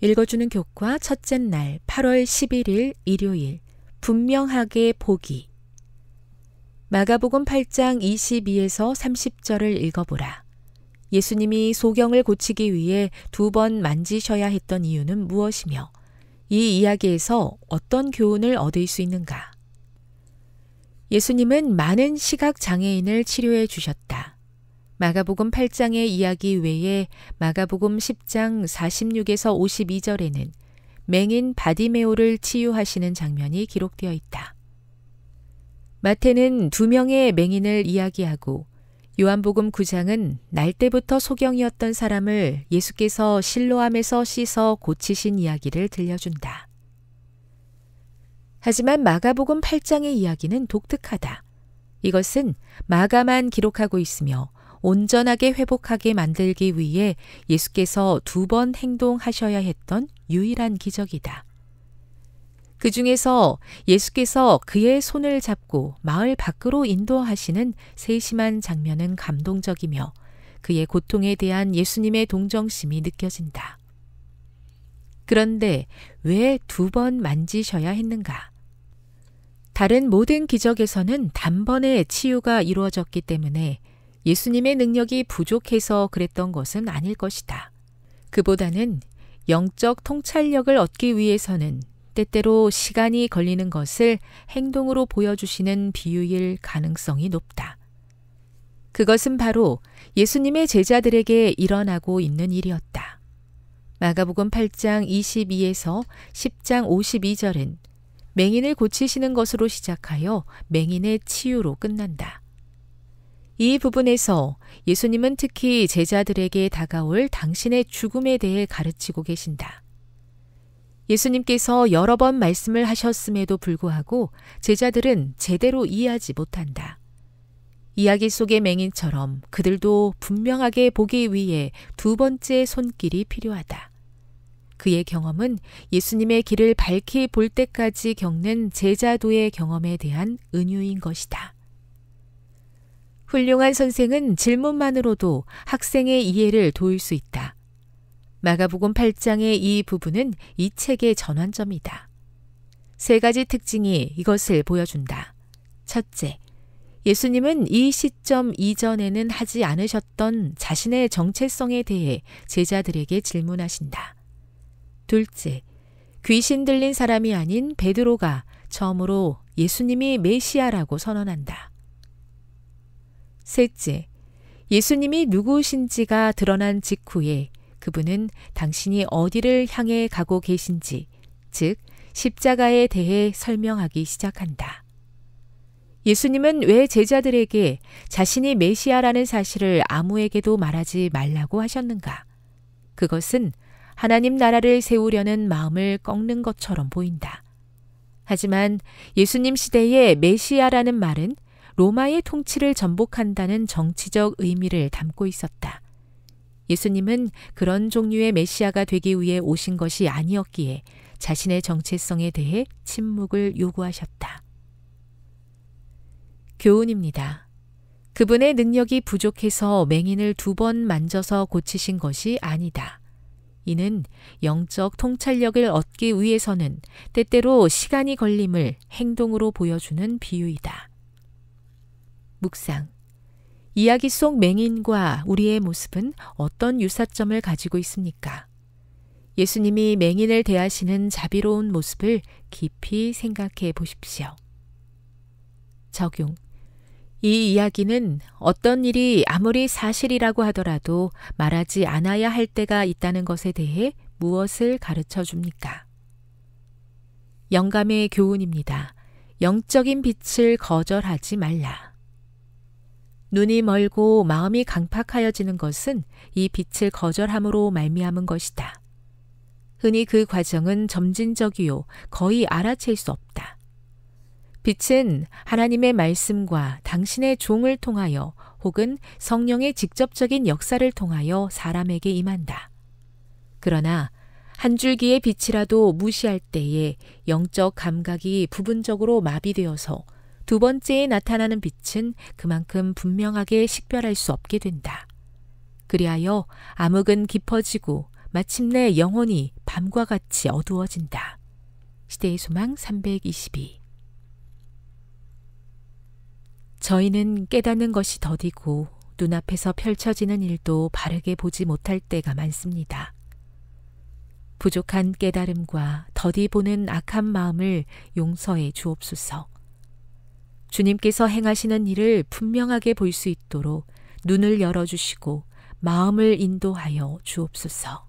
읽어주는 교과 첫째 날 8월 11일 일요일 분명하게 보기 마가복음 8장 22에서 30절을 읽어보라. 예수님이 소경을 고치기 위해 두 번 만지셔야 했던 이유는 무엇이며 이 이야기에서 어떤 교훈을 얻을 수 있는가? 예수님은 많은 시각 장애인을 치료해 주셨다. 마가복음 8장의 이야기 외에 마가복음 10장 46에서 52절에는 맹인 바디메오를 치유하시는 장면이 기록되어 있다. 마태는 두 명의 맹인을 이야기하고 요한복음 9장은 날때부터 소경이었던 사람을 예수께서 실로암에서 씻어 고치신 이야기를 들려준다. 하지만 마가복음 8장의 이야기는 독특하다. 이것은 마가만 기록하고 있으며 온전하게 회복하게 만들기 위해 예수께서 두 번 행동하셔야 했던 유일한 기적이다. 그 중에서 예수께서 그의 손을 잡고 마을 밖으로 인도하시는 세심한 장면은 감동적이며 그의 고통에 대한 예수님의 동정심이 느껴진다. 그런데 왜 두 번 만지셔야 했는가? 다른 모든 기적에서는 단번에 치유가 이루어졌기 때문에 예수님의 능력이 부족해서 그랬던 것은 아닐 것이다. 그보다는 영적 통찰력을 얻기 위해서는 때때로 시간이 걸리는 것을 행동으로 보여주시는 비유일 가능성이 높다. 그것은 바로 예수님의 제자들에게 일어나고 있는 일이었다. 마가복음 8장 22에서 10장 52절은 맹인을 고치시는 것으로 시작하여 맹인의 치유로 끝난다. 이 부분에서 예수님은 특히 제자들에게 다가올 당신의 죽음에 대해 가르치고 계신다. 예수님께서 여러 번 말씀을 하셨음에도 불구하고 제자들은 제대로 이해하지 못한다. 이야기 속의 맹인처럼 그들도 분명하게 보기 위해 두 번째 손길이 필요하다. 그의 경험은 예수님의 길을 밝히 볼 때까지 겪는 제자도의 경험에 대한 은유인 것이다. 훌륭한 선생은 질문만으로도 학생의 이해를 도울 수 있다. 마가복음 8장의 이 부분은 이 책의 전환점이다. 세 가지 특징이 이것을 보여준다. 첫째, 예수님은 이 시점 이전에는 하지 않으셨던 자신의 정체성에 대해 제자들에게 질문하신다. 둘째, 귀신 들린 사람이 아닌 베드로가 처음으로 예수님이 메시아라고 선언한다. 셋째, 예수님이 누구신지가 드러난 직후에 그분은 당신이 어디를 향해 가고 계신지, 즉, 십자가에 대해 설명하기 시작한다. 예수님은 왜 제자들에게 자신이 메시아라는 사실을 아무에게도 말하지 말라고 하셨는가? 그것은 하나님 나라를 세우려는 마음을 꺾는 것처럼 보인다. 하지만 예수님 시대에 메시아라는 말은 로마의 통치를 전복한다는 정치적 의미를 담고 있었다. 예수님은 그런 종류의 메시아가 되기 위해 오신 것이 아니었기에 자신의 정체성에 대해 침묵을 요구하셨다. 교훈입니다. 그분의 능력이 부족해서 맹인을 두 번 만져서 고치신 것이 아니다. 이는 영적 통찰력을 얻기 위해서는 때때로 시간이 걸림을 행동으로 보여주는 비유이다. 묵상. 이야기 속 맹인과 우리의 모습은 어떤 유사점을 가지고 있습니까? 예수님이 맹인을 대하시는 자비로운 모습을 깊이 생각해 보십시오. 적용. 이 이야기는 어떤 일이 아무리 사실이라고 하더라도 말하지 않아야 할 때가 있다는 것에 대해 무엇을 가르쳐 줍니까? 영감의 교훈입니다. 영적인 빛을 거절하지 말라. 눈이 멀고 마음이 강팍하여지는 것은 이 빛을 거절함으로 말미암은 것이다. 흔히 그 과정은 점진적이요 거의 알아챌 수 없다. 빛은 하나님의 말씀과 당신의 종을 통하여 혹은 성령의 직접적인 역사를 통하여 사람에게 임한다. 그러나 한 줄기의 빛이라도 무시할 때에 영적 감각이 부분적으로 마비되어서 두 번째에 나타나는 빛은 그만큼 분명하게 식별할 수 없게 된다. 그리하여 암흑은 깊어지고 마침내 영혼이 밤과 같이 어두워진다. 시대의 소망 322 저희는 깨닫는 것이 더디고 눈앞에서 펼쳐지는 일도 바르게 보지 못할 때가 많습니다. 부족한 깨달음과 더디 보는 악한 마음을 용서해 주옵소서. 주님께서 행하시는 일을 분명하게 볼 수 있도록 눈을 열어주시고 마음을 인도하여 주옵소서.